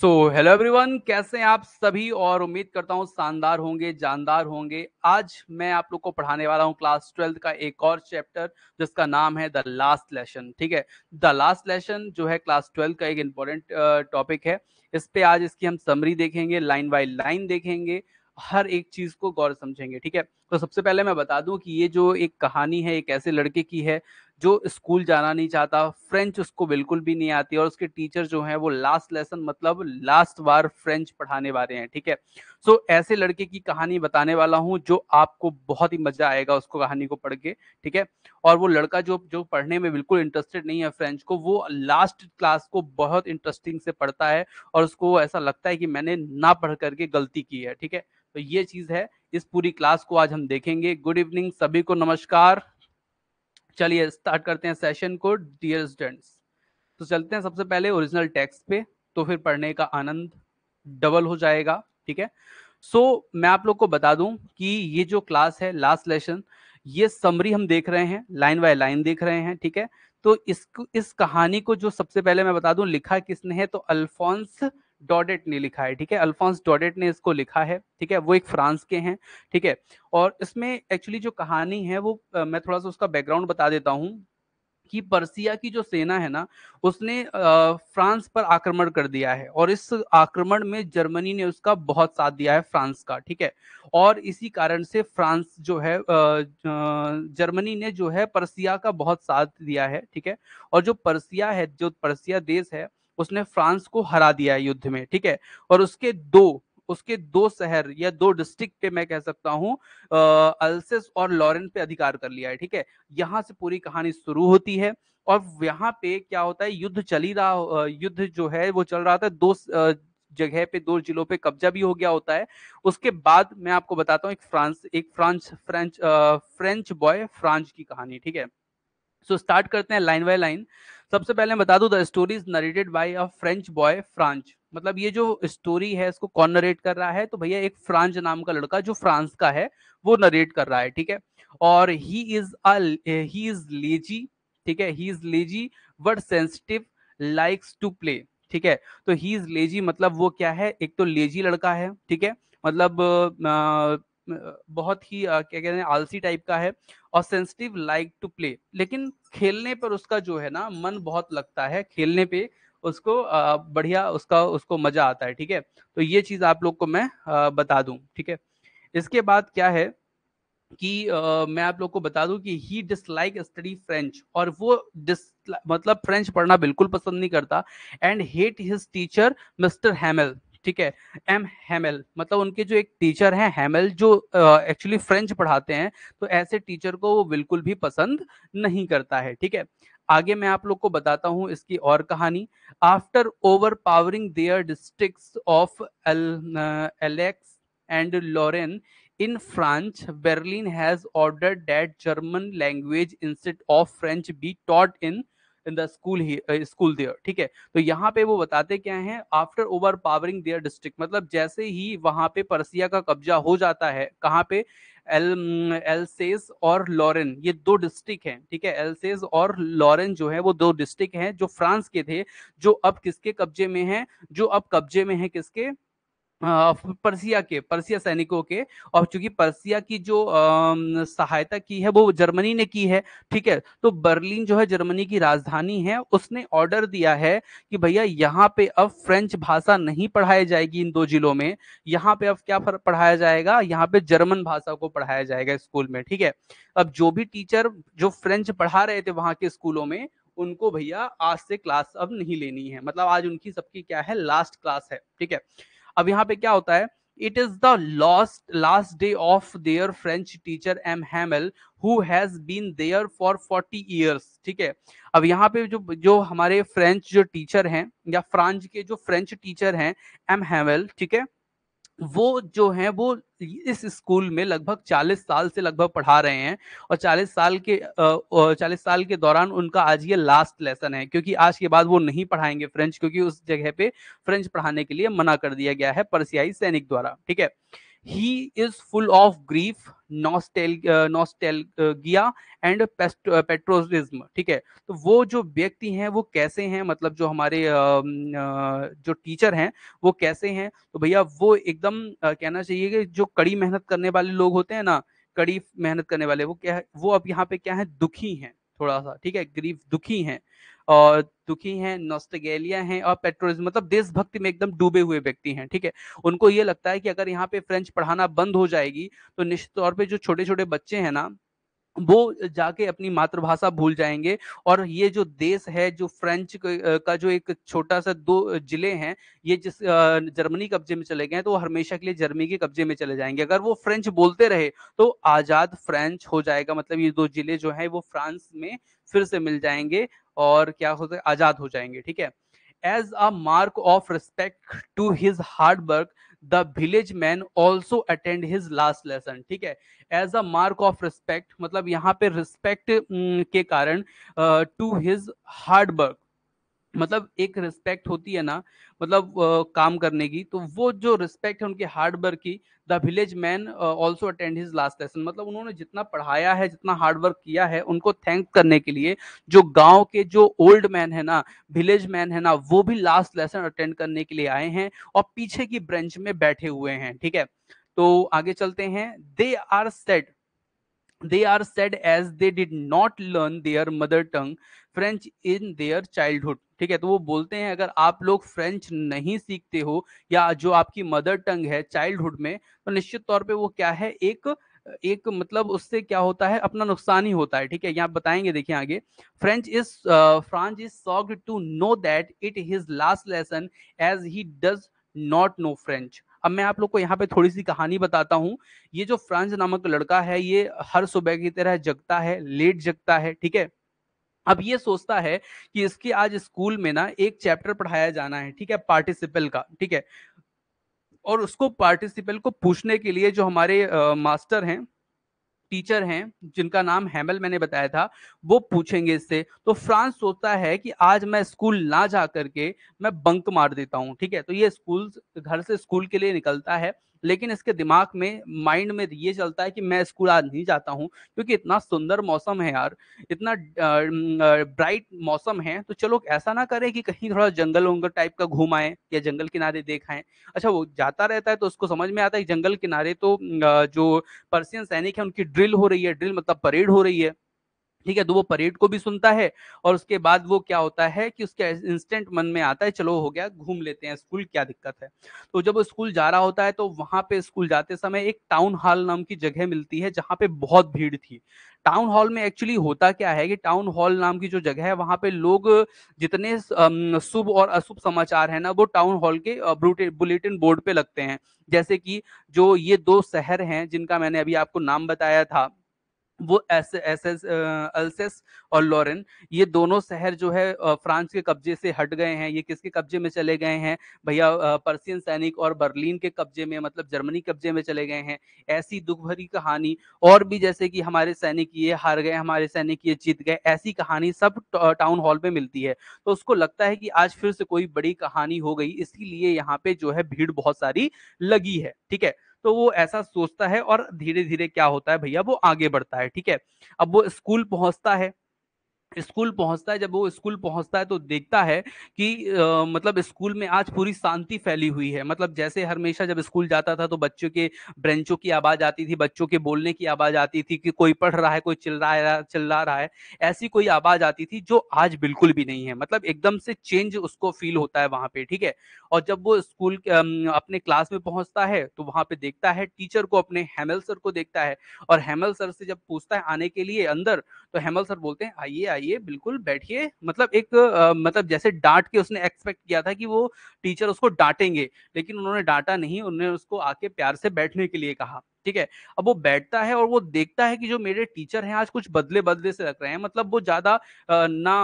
So hello everyone कैसे हैं आप सभी और उम्मीद करता हूं शानदार होंगे जानदार होंगे आज मैं आप लोग को पढ़ाने वाला हूं क्लास ट्वेल्थ का एक और चैप्टर जिसका नाम है द लास्ट लेसन ठीक है द लास्ट लेसन जो है क्लास ट्वेल्थ का एक इंपॉर्टेंट टॉपिक है इस पे आज इसकी हम समरी देखेंगे लाइन बाई लाइन देखेंगे हर एक चीज को गौर समझेंगे ठीक है तो सबसे पहले मैं बता दूं कि ये जो एक कहानी है एक ऐसे लड़के की है जो स्कूल जाना नहीं चाहता फ्रेंच उसको बिल्कुल भी नहीं आती और उसके टीचर जो हैं वो लास्ट लेसन मतलब लास्ट बार फ्रेंच पढ़ाने वाले हैं ठीक है सो so, ऐसे लड़के की कहानी बताने वाला हूँ जो आपको बहुत ही मजा आएगा उसको कहानी को पढ़ के ठीक है और वो लड़का जो जो पढ़ने में बिल्कुल इंटरेस्टेड नहीं है फ्रेंच को वो लास्ट क्लास को बहुत इंटरेस्टिंग से पढ़ता है और उसको ऐसा लगता है कि मैंने ना पढ़ करके गलती की है ठीक है तो ये चीज है इस पूरी क्लास को आज हम देखेंगे गुड इवनिंग सभी को नमस्कार चलिए स्टार्ट करते हैं सेशन को डियर स्टूडेंट्स तो चलते हैं सबसे पहले ओरिजिनल टेक्स्ट पे तो फिर पढ़ने का आनंद डबल हो जाएगा ठीक है सो so, मैं आप लोग को बता दूं कि ये जो क्लास है लास्ट लेसन ये समरी हम देख रहे हैं लाइन बाय लाइन देख रहे हैं ठीक है तो इस इस कहानी को जो सबसे पहले मैं बता दूं लिखा किसने है तो अल्फोंस डॉडेट ने लिखा है ठीक है अल्फांस डॉडेट ने इसको लिखा है ठीक है वो एक फ्रांस के हैं ठीक है और इसमें एक्चुअली जो कहानी है वो आ, मैं थोड़ा सा उसका बैकग्राउंड बता देता हूँ कि पर्सिया की जो सेना है ना उसने आ, फ्रांस पर आक्रमण कर दिया है और इस आक्रमण में जर्मनी ने उसका बहुत साथ दिया है फ्रांस का ठीक है और इसी कारण से फ्रांस जो है आ, जर्मनी ने जो है पर्सिया का बहुत साथ दिया है ठीक है और जो पर्सिया है जो पर्सिया देश है उसने फ्रांस को हरा दिया है युद्ध में ठीक है और उसके दो उसके दो शहर या दो डिस्ट्रिक्ट पे मैं कह सकता हूँ अल्सेस और लॉरेन पे अधिकार कर लिया है ठीक है यहाँ से पूरी कहानी शुरू होती है और यहाँ पे क्या होता है युद्ध चली रहा युद्ध जो है वो चल रहा था दो जगह पे दो जिलों पे कब्जा भी हो गया होता है उसके बाद मैं आपको बताता हूँ एक फ्रांस एक Franz French French boy Franz की कहानी ठीक है सो स्टार्ट करते हैं लाइन बाय लाइन सबसे पहले बता दूं the story is narrated by a French boy Franz मतलब ये जो स्टोरी है इसको कौन नरेट कर रहा है तो भैया एक फ्रांच नाम का लड़का जो फ्रांस का है वो नरेट कर रहा है ठीक है और he is a he is lazy ठीक है he is lazy but sensitive likes to play ठीक है तो ही इज लेजी मतलब वो क्या है एक तो लेजी लड़का है ठीक है मतलब बहुत ही क्या कहते हैं आलसी टाइप का है और सेंसिटिव लाइक टू प्ले लेकिन खेलने पर उसका जो है ना मन बहुत लगता है खेलने पे उसको बढ़िया उसका उसको मजा आता है ठीक है तो ये चीज आप लोग को मैं बता दूं ठीक है इसके बाद क्या है कि आ, मैं आप लोग को बता दूं कि ही डिसलाइक स्टडी फ्रेंच और वो डिस मतलब फ्रेंच पढ़ना बिल्कुल पसंद नहीं करता and hate his teacher Mr Hamel ठीक है एम हेमेल मतलब उनके जो एक टीचर हैं हेमेल जो एक्चुअली uh, फ्रेंच पढ़ाते हैं तो ऐसे टीचर को वो बिल्कुल भी पसंद नहीं करता है ठीक है आगे मैं आप लोग को बताता हूँ इसकी और कहानी after overpowering their district of Alsace and Lorraine in France Berlin has order that German language instead of French be taught in in the school he school there ठीक है तो यहाँ पे वो बताते क्या है after overpowering their district मतलब जैसे ही वहां पे परसिया का कब्जा हो जाता है कहाँ पे एल एलसेस और लॉरेन ये दो डिस्ट्रिक्ट हैं ठीक है एलसेस और लॉरेन जो है वो दो डिस्ट्रिक्ट हैं जो फ्रांस के थे जो अब किसके कब्जे में हैं जो अब कब्जे में हैं किसके पर्सिया के पर्सिया सैनिकों के और चूंकि पर्सिया की जो सहायता की है वो जर्मनी ने की है ठीक है तो बर्लिन जो है जर्मनी की राजधानी है उसने ऑर्डर दिया है कि भैया यहाँ पे अब फ्रेंच भाषा नहीं पढ़ाई जाएगी इन दो जिलों में यहाँ पे अब क्या पढ़ाया जाएगा यहाँ पे जर्मन भाषा को पढ़ाया जाएगा स्कूल में ठीक है अब जो भी टीचर जो फ्रेंच पढ़ा रहे थे वहां के स्कूलों में उनको भैया आज से क्लास अब नहीं लेनी है मतलब आज उनकी सबकी क्या है लास्ट क्लास है ठीक है अब यहाँ पे क्या होता है it is the lost last day of their French teacher M Hamel who has been there for forty years ठीक है अब यहाँ पे जो जो हमारे फ्रेंच जो टीचर हैं या फ्रांस के जो फ्रेंच टीचर हैं एम हैमल ठीक है वो जो है वो इस स्कूल में लगभग 40 साल से लगभग पढ़ा रहे हैं और 40 साल के 40 साल के दौरान उनका आज ये लास्ट लेसन है क्योंकि आज के बाद वो नहीं पढ़ाएंगे फ्रेंच क्योंकि उस जगह पे फ्रेंच पढ़ाने के लिए मना कर दिया गया है परसियाई सैनिक द्वारा ठीक है he is full of grief nostalgia and patriotism ठीक है तो वो जो व्यक्ति हैं वो कैसे हैं मतलब जो हमारे जो टीचर हैं वो कैसे हैं तो भैया वो एकदम कहना चाहिए कि जो कड़ी मेहनत करने वाले लोग होते हैं ना कड़ी मेहनत करने वाले वो क्या है वो अब यहाँ पे क्या है दुखी हैं थोड़ा सा ठीक है ग्रीफ दुखी हैं और दुखी हैं नोस्टगेलिया हैं और पेट्रोलिज्म मतलब देशभक्ति में एकदम डूबे हुए व्यक्ति हैं ठीक है उनको ये लगता है कि अगर यहाँ पे फ्रेंच पढ़ाना बंद हो जाएगी तो निश्चित तौर पर जो छोटे छोटे बच्चे हैं ना वो जाके अपनी मातृभाषा भूल जाएंगे और ये जो देश है जो फ्रेंच का जो एक छोटा सा दो जिले हैं ये जिस जर्मनी कब्जे में चले गए हैं तो हमेशा के लिए जर्मनी के कब्जे में चले जाएंगे अगर वो फ्रेंच बोलते रहे तो आजाद फ्रेंच हो जाएगा मतलब ये दो जिले जो है वो फ्रांस में फिर से मिल जाएंगे और क्या हो आजाद हो जाएंगे ठीक है as a mark of respect to his hard work the village man also attend his last lesson ठीक है as a mark of respect मतलब यहाँ पे रिस्पेक्ट के कारण टू हिज हार्ड वर्क मतलब एक रिस्पेक्ट होती है ना मतलब आ, काम करने की तो वो जो रिस्पेक्ट है उनके हार्ड वर्क की the village man also attend his last lesson मतलब उन्होंने जितना पढ़ाया है जितना हार्ड वर्क किया है उनको थैंक करने के लिए जो गांव के जो ओल्ड मैन है ना विलेज मैन है ना वो भी लास्ट लेसन अटेंड करने के लिए आए हैं और पीछे की ब्रेंच में बैठे हुए हैं ठीक है तो आगे चलते हैं they are set they are said as they did not learn their mother tongue french in their childhood ठीक है तो वो बोलते हैं अगर आप लोग फ्रेंच नहीं सीखते हो या जो आपकी मदर टंग है चाइल्डहुड में तो निश्चित तौर पे वो क्या है एक एक मतलब उससे क्या होता है अपना नुकसान ही होता है ठीक है यहाँ बताएंगे देखिए आगे French is Franz is shocked to know that it his last lesson as he does not know French अब मैं आप लोग को यहाँ पे थोड़ी सी कहानी बताता हूँ ये जो फ्रांस नामक लड़का है ये हर सुबह की तरह जगता है लेट जगता है ठीक है अब ये सोचता है कि इसके आज स्कूल में ना एक चैप्टर पढ़ाया जाना है ठीक है पार्टिसिपल का ठीक है और उसको पार्टिसिपल को पूछने के लिए जो हमारे आ, मास्टर हैं टीचर हैं जिनका नाम हैमल मैंने बताया था वो पूछेंगे इससे तो फ्रांस सोचता है कि आज मैं स्कूल ना जा करके मैं बंक मार देता हूँ ठीक है तो ये स्कूल घर से स्कूल के लिए निकलता है लेकिन इसके दिमाग में माइंड में ये चलता है कि मैं स्कूल आज नहीं जाता हूँ क्योंकि इतना सुंदर मौसम है यार इतना ब्राइट मौसम है तो चलो ऐसा ना करें कि कहीं थोड़ा जंगल वंगल टाइप का घूम आए या जंगल किनारे देख आए अच्छा वो जाता रहता है तो उसको समझ में आता है कि जंगल किनारे तो जो पर्सियन सैनिक है उनकी ड्रिल हो रही है ड्रिल मतलब परेड हो रही है ठीक है तो वो परेड को भी सुनता है और उसके बाद वो क्या होता है कि उसके इंस्टेंट मन में आता है चलो हो गया घूम लेते हैं स्कूल क्या दिक्कत है तो जब वो स्कूल जा रहा होता है तो वहां पे स्कूल जाते समय एक टाउन हॉल नाम की जगह मिलती है जहाँ पे बहुत भीड़ थी टाउन हॉल में एक्चुअली होता क्या है कि टाउन हॉल नाम की जो जगह है वहां पे लोग जितने शुभ और अशुभ समाचार है ना वो टाउन हॉल के बुलेटिन बोर्ड पे लगते हैं जैसे कि जो ये दो शहर हैं जिनका मैंने अभी आपको नाम बताया था वो एस एस एस अल्सेस और लॉरेन ये दोनों शहर जो है फ्रांस के कब्जे से हट गए हैं ये किसके कब्जे में चले गए हैं भैया पर्सियन सैनिक और बर्लिन के कब्जे में मतलब जर्मनी कब्जे में चले गए हैं ऐसी दुख भरी कहानी और भी जैसे कि हमारे सैनिक ये हार गए हमारे सैनिक ये जीत गए ऐसी कहानी सब टाउन हॉल में मिलती है तो उसको लगता है कि आज फिर से कोई बड़ी कहानी हो गई इसीलिए यहाँ पे जो है भीड़ बहुत सारी लगी है ठीक है तो वो ऐसा सोचता है और धीरे धीरे क्या होता है भैया वो आगे बढ़ता है ठीक है अब वो स्कूल पहुंचता है स्कूल पहुंचता है जब वो स्कूल पहुंचता है तो देखता है कि आ, मतलब स्कूल में आज पूरी शांति फैली हुई है मतलब जैसे हमेशा जब स्कूल जाता था तो बच्चों के ब्रेंचों की आवाज आती थी बच्चों के बोलने की आवाज आती थी कि कोई पढ़ रहा है कोई चिल रहा चिल्ला रहा है ऐसी कोई आवाज आती थी जो आज बिल्कुल भी नहीं है मतलब एकदम से चेंज उसको फील होता है वहां पे ठीक है और जब वो स्कूल अपने क्लास में पहुंचता है तो वहां पे देखता है टीचर को अपने हेमल सर को देखता है और हेमल सर से जब पूछता है आने के लिए अंदर तो हेमल सर बोलते हैं आइए आइए चाहिए बिल्कुल बैठिए मतलब एक आ, मतलब जैसे डांट के उसने एक्सपेक्ट किया था कि वो टीचर उसको डांटेंगे लेकिन उन्होंने डांटा नहीं उन्होंने उसको आके प्यार से बैठने के लिए कहा ठीक है अब वो बैठता है और वो देखता है कि जो मेरे टीचर हैं आज कुछ बदले बदले से रख रहे हैं मतलब वो ज्यादा ना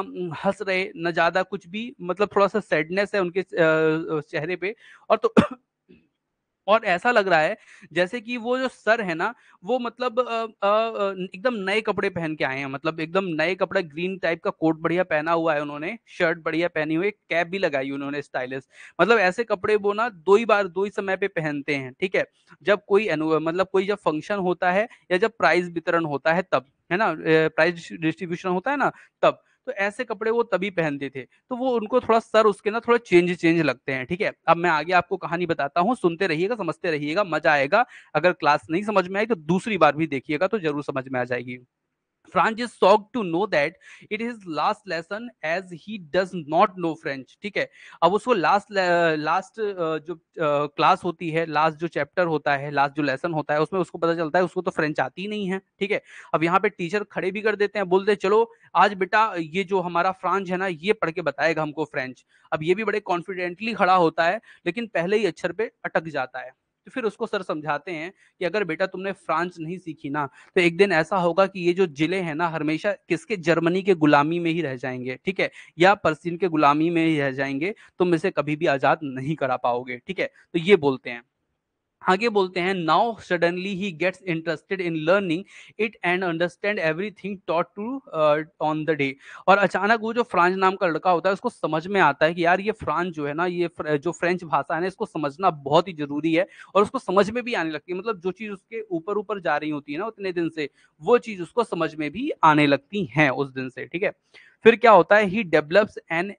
हंस रहे ना ज्यादा कुछ भी मतलब थोड़ा सा सैडनेस है उनके चेहरे पे और तो और ऐसा लग रहा है जैसे कि वो जो सर है ना वो मतलब एकदम नए कपड़े पहन के आए हैं मतलब एकदम नए कपड़ा ग्रीन टाइप का कोट बढ़िया पहना हुआ है उन्होंने शर्ट बढ़िया पहनी हुई कैप भी लगाई उन्होंने स्टाइलिश मतलब ऐसे कपड़े वो ना दो ही बार दो ही समय पे पहनते हैं ठीक है जब कोई मतलब कोई जब फंक्शन होता है या जब प्राइज वितरण होता है तब है ना प्राइज डिस्ट्रीब्यूशन होता है ना तब तो ऐसे कपड़े वो तभी पहनते थे तो वो उनको थोड़ा सर उसके ना थोड़ा चेंज चेंज लगते हैं ठीक है अब मैं आगे आपको कहानी बताता हूँ सुनते रहिएगा समझते रहिएगा मजा आएगा अगर क्लास नहीं समझ में आई तो दूसरी बार भी देखिएगा तो जरूर समझ में आ जाएगी Franz is shock to know that it is last lesson as he does not know French ठीक है अब उसको लास्ट लास्ट uh, जो क्लास uh, होती है लास्ट जो चैप्टर होता है लास्ट जो लेसन होता है उसमें उसको पता चलता है उसको तो फ्रेंच आती ही नहीं है ठीक है अब यहाँ पे टीचर खड़े भी कर देते हैं बोलते हैं चलो आज बेटा ये जो हमारा फ्रांच है ना ये पढ़ के बताएगा हमको फ्रेंच अब ये भी बड़े कॉन्फिडेंटली खड़ा होता है लेकिन पहले ही अक्षर पे अटक जाता है तो फिर उसको सर समझाते हैं कि अगर बेटा तुमने फ्रांस नहीं सीखी ना तो एक दिन ऐसा होगा कि ये जो जिले हैं ना हमेशा किसके जर्मनी के गुलामी में ही रह जाएंगे ठीक है या पर्सिन के गुलामी में ही रह जाएंगे तुम इसे कभी भी आजाद नहीं करा पाओगे ठीक है तो ये बोलते हैं आगे बोलते हैं now suddenly he gets interested in learning it and understand everything taught to on the day और अचानक वो जो फ्रांस नाम का लड़का होता है उसको समझ में आता है कि यार ये फ्रांस जो है ना ये जो फ्रेंच भाषा है ना इसको समझना बहुत ही जरूरी है और उसको समझ में भी आने लगती है मतलब जो चीज़ उसके ऊपर ऊपर जा रही होती है ना उतने दिन से वो चीज़ उसको समझ में भी आने लगती है उस दिन से ठीक है फिर क्या होता है he develops an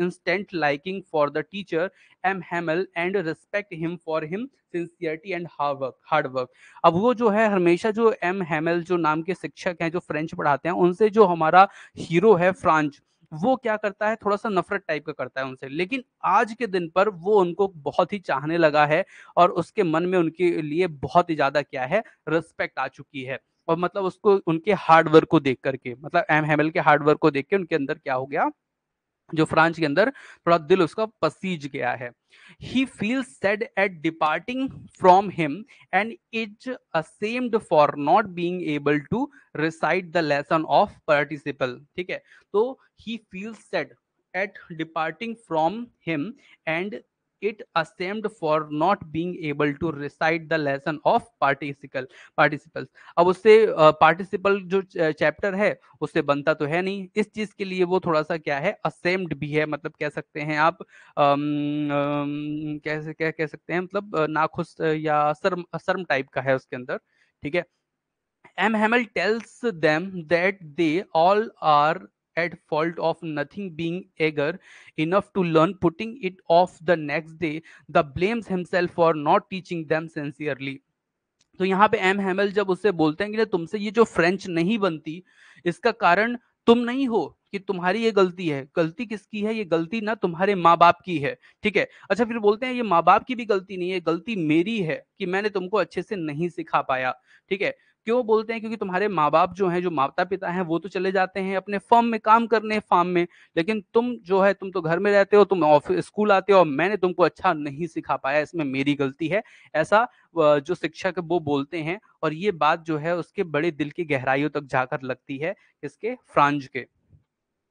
instant liking for the teacher M Hamel and respect him for him sincerity and hard work hard work अब वो जो है हमेशा जो एम हेमल जो नाम के शिक्षक हैं जो फ्रेंच पढ़ाते हैं उनसे जो हमारा हीरो है फ्रांच वो क्या करता है थोड़ा सा नफरत टाइप का करता है उनसे लेकिन आज के दिन पर वो उनको बहुत ही चाहने लगा है और उसके मन में उनके लिए बहुत ही ज्यादा क्या है रिस्पेक्ट आ चुकी है और मतलब उसको उनके हार्डवर्क को देख करके मतलब एम हेमल के हार्डवर्क को देख के उनके अंदर क्या हो गया जो फ्रांस के अंदर थोड़ा दिल उसका पसीज गया है he feel sad at departing from him and is ashamed for not being able to recite the lesson of participle ठीक है तो he feel sad at departing from him and it ashamed for not being able to recite the lesson of participle participles अब उससे participle जो chapter है उससे बनता तो है नहीं इस चीज के लिए वो थोड़ा सा क्या है असेम्ड भी है मतलब कह सकते हैं आप कैसे क्या कह सकते हैं मतलब नाखुश या शर्म शर्म टाइप का है उसके अंदर ठीक है M Hamel tells them that they all are at fault of nothing being eager enough to learn, putting it off the next day, the blames himself for not teaching them sincerely. तो यहाँ पे M हेमल जब उससे बोलते हैं कि तुमसे ये जो फ्रेंच नहीं बनती इसका कारण तुम नहीं हो कि तुम्हारी ये गलती है गलती किसकी है ये गलती ना तुम्हारे माँ बाप की है ठीक है अच्छा फिर बोलते हैं ये माँ बाप की भी गलती नहीं है गलती मेरी है कि मैंने तुमको अच्छे से नहीं सिखा पाया ठीक है क्यों बोलते हैं क्योंकि तुम्हारे माँ बाप जो हैं जो माता पिता हैं वो तो चले जाते हैं अपने फॉर्म में काम करने फार्म में लेकिन तुम जो है तुम तो घर में रहते हो तुम ऑफिस स्कूल आते हो और मैंने तुमको अच्छा नहीं सिखा पाया इसमें मेरी गलती है ऐसा जो शिक्षक वो बोलते हैं और ये बात जो है उसके बड़े दिल की गहराइयों तक जाकर लगती है इसके फ्रांज के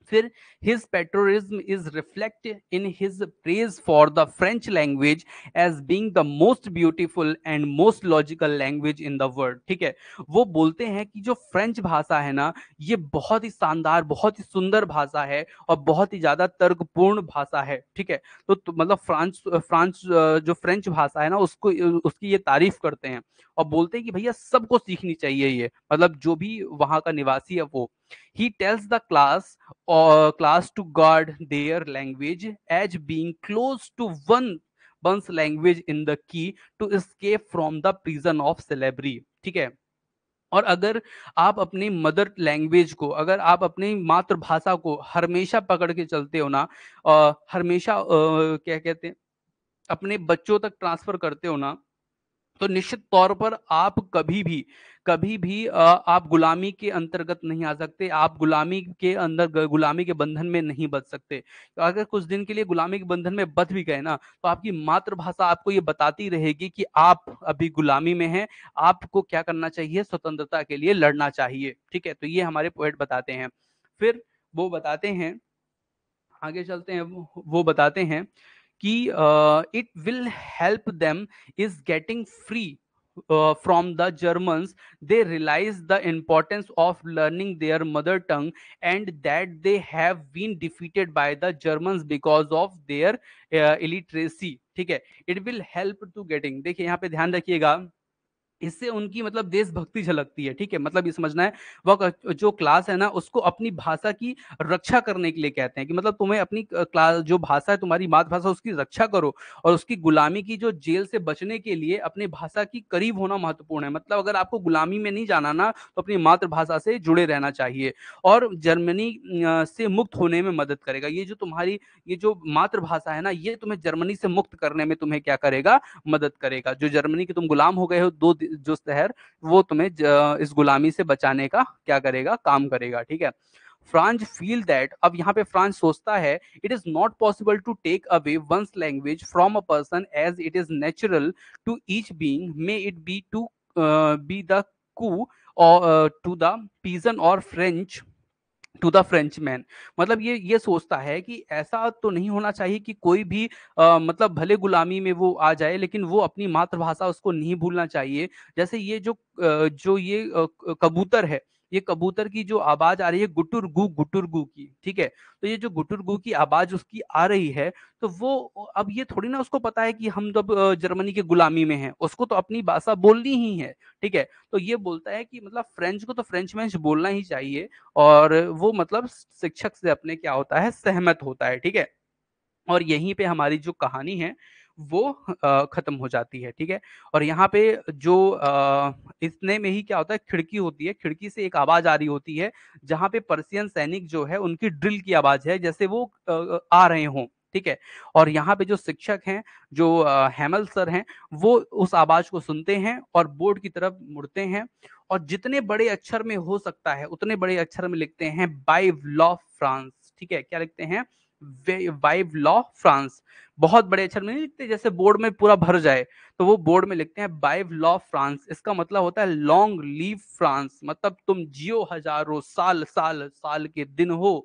फिर his patriotism is reflect in his praise for the French language as being the most beautiful and most logical language in the world ठीक है वो बोलते हैं कि जो फ्रेंच भाषा है ना ये बहुत ही शानदार बहुत ही सुंदर भाषा है और बहुत ही ज्यादा तर्कपूर्ण भाषा है ठीक है तो, तो मतलब फ्रांस फ्रांस जो फ्रेंच भाषा है ना उसको उसकी ये तारीफ करते हैं और बोलते हैं कि भैया सबको सीखनी चाहिए ये मतलब जो भी वहां का निवासी है वो he tells the class or uh, class to guard their language as being close to one one's language in the key to escape from the prison of celebrity ठीक है और अगर आप अपनी मदर लैंग्वेज को अगर आप अपनी मातृभाषा को हमेशा पकड़ के चलते हो ना और हमेशा क्या कहते हैं अपने बच्चों तक ट्रांसफर करते हो ना तो निश्चित तौर पर आप कभी भी कभी भी आप गुलामी के अंतर्गत नहीं आ सकते आप गुलामी के अंदर गुलामी के बंधन में नहीं बच सकते तो अगर कुछ दिन के लिए गुलामी के बंधन में बच भी गए ना तो आपकी मातृभाषा आपको ये बताती रहेगी कि आप अभी गुलामी में हैं आपको क्या करना चाहिए स्वतंत्रता के लिए लड़ना चाहिए ठीक है तो ये हमारे पोएट बताते हैं फिर वो बताते हैं आगे चलते हैं वो बताते हैं कि it will help them is getting free uh, from the Germans, they realized the importance of learning their mother tongue and that they have been defeated by the Germans because of their uh, illiteracy. ठीक है it will help to getting देखिए यहाँ पे ध्यान रखिएगा इससे उनकी मतलब देशभक्ति झलकती है ठीक है मतलब ये समझना है वह जो क्लास है ना उसको अपनी भाषा की रक्षा करने के लिए कहते हैं कि मतलब तुम्हें अपनी क्लास जो भाषा है तुम्हारी मातृभाषा उसकी रक्षा करो और उसकी गुलामी की जो जेल से बचने के लिए अपने भाषा की करीब होना महत्वपूर्ण है मतलब अगर आपको गुलामी में नहीं जाना ना तो अपनी मातृभाषा से जुड़े रहना चाहिए और जर्मनी से मुक्त होने में मदद करेगा ये जो तुम्हारी ये जो मातृभाषा है ना ये तुम्हें जर्मनी से मुक्त करने में तुम्हें क्या करेगा मदद करेगा जो जर्मनी के तुम गुलाम हो गए हो दो जो शहर वो तुम्हें इस गुलामी से बचाने का क्या करेगा काम करेगा ठीक है फ्रांस फील दैट अब यहाँ पे फ्रांस सोचता है it is not possible to take away one's language from a person as it is natural to each being may it be to be the coo to the pigeon और French to the French man मतलब ये ये सोचता है कि ऐसा तो नहीं होना चाहिए कि कोई भी आ, मतलब भले गुलामी में वो आ जाए लेकिन वो अपनी मातृभाषा उसको नहीं भूलना चाहिए जैसे ये जो जो ये कबूतर है ये कबूतर की जो आवाज आ रही है गुटुर गु की ठीक है तो ये जो गु की आवाज उसकी आ रही है तो वो अब ये थोड़ी ना उसको पता है कि हम जब जर्मनी के गुलामी में हैं उसको तो अपनी भाषा बोलनी ही है ठीक है तो ये बोलता है कि मतलब फ्रेंच को तो फ्रेंच में बोलना ही चाहिए और वो मतलब शिक्षक से अपने क्या होता है सहमत होता है ठीक है और यहीं पे हमारी जो कहानी है वो ख़त्म हो जाती है ठीक है और यहाँ पे जो इतने में ही क्या होता है खिड़की होती है खिड़की से एक आवाज़ आ रही होती है जहाँ पे पर्सियन सैनिक जो है उनकी ड्रिल की आवाज़ है जैसे वो आ रहे हों ठीक है और यहाँ पे जो शिक्षक हैं जो हेमल सर हैं वो उस आवाज को सुनते हैं और बोर्ड की तरफ मुड़ते हैं और जितने बड़े अक्षर में हो सकता है उतने बड़े अक्षर में लिखते हैं बाई लॉ फ्रांस ठीक है क्या लिखते हैं वाइव लॉ फ्रांस बहुत बड़े अक्षर में नहीं लिखते जैसे बोर्ड में पूरा भर जाए तो वो बोर्ड में लिखते हैं वाइव लॉ फ्रांस इसका मतलब होता है लॉन्ग लीव फ्रांस मतलब तुम जियो हजारों साल साल साल के दिन हो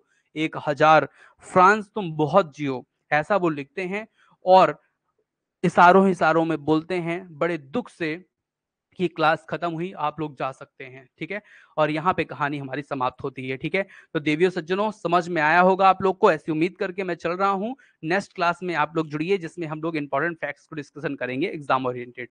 एक हजार फ्रांस तुम बहुत जियो ऐसा वो लिखते हैं और इशारों इशारों में बोलते हैं बड़े दुख से कि क्लास खत्म हुई आप लोग जा सकते हैं ठीक है और यहाँ पे कहानी हमारी समाप्त होती है ठीक है तो देवियों सज्जनों समझ में आया होगा आप लोग को ऐसी उम्मीद करके मैं चल रहा हूँ नेक्स्ट क्लास में आप लोग जुड़िए जिसमें हम लोग इंपॉर्टेंट फैक्ट्स को डिस्कशन करेंगे एग्जाम ओरिएंटेड